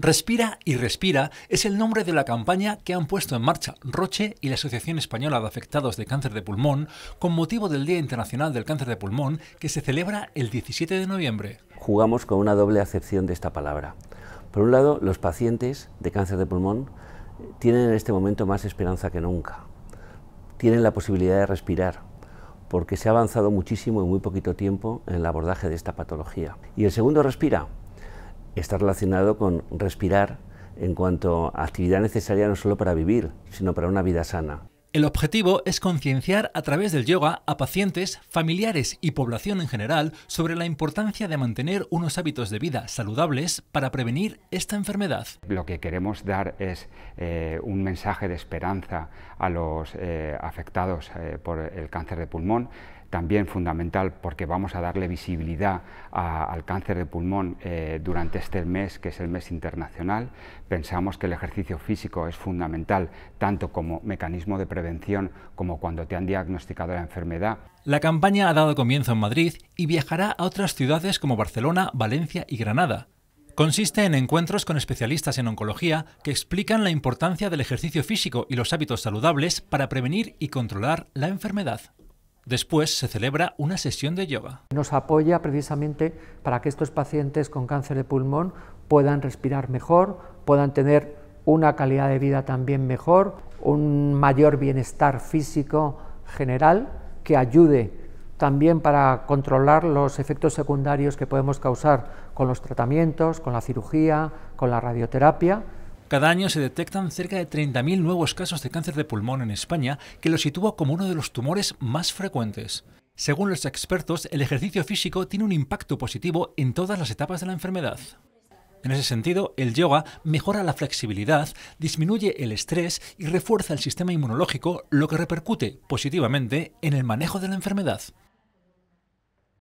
Respira y Respira es el nombre de la campaña que han puesto en marcha Roche y la Asociación Española de Afectados de Cáncer de Pulmón con motivo del Día Internacional del Cáncer de Pulmón que se celebra el 17 de noviembre. Jugamos con una doble acepción de esta palabra. Por un lado, los pacientes de cáncer de pulmón tienen en este momento más esperanza que nunca. Tienen la posibilidad de respirar, porque se ha avanzado muchísimo en muy poquito tiempo en el abordaje de esta patología. Y el segundo respira, está relacionado con respirar en cuanto a actividad necesaria no solo para vivir, sino para una vida sana. El objetivo es concienciar a través del yoga a pacientes, familiares y población en general sobre la importancia de mantener unos hábitos de vida saludables para prevenir esta enfermedad. Lo que queremos dar es eh, un mensaje de esperanza a los eh, afectados eh, por el cáncer de pulmón, también fundamental porque vamos a darle visibilidad al cáncer de pulmón durante este mes, que es el mes internacional. Pensamos que el ejercicio físico es fundamental tanto como mecanismo de prevención como cuando te han diagnosticado la enfermedad. La campaña ha dado comienzo en Madrid y viajará a otras ciudades como Barcelona, Valencia y Granada. Consiste en encuentros con especialistas en oncología que explican la importancia del ejercicio físico y los hábitos saludables para prevenir y controlar la enfermedad. Después se celebra una sesión de yoga. Nos apoya precisamente para que estos pacientes con cáncer de pulmón puedan respirar mejor, puedan tener una calidad de vida también mejor, un mayor bienestar físico general que ayude también para controlar los efectos secundarios que podemos causar con los tratamientos, con la cirugía, con la radioterapia. Cada año se detectan cerca de 30.000 nuevos casos de cáncer de pulmón en España, que lo sitúa como uno de los tumores más frecuentes. Según los expertos, el ejercicio físico tiene un impacto positivo en todas las etapas de la enfermedad. En ese sentido, el yoga mejora la flexibilidad, disminuye el estrés y refuerza el sistema inmunológico, lo que repercute positivamente en el manejo de la enfermedad.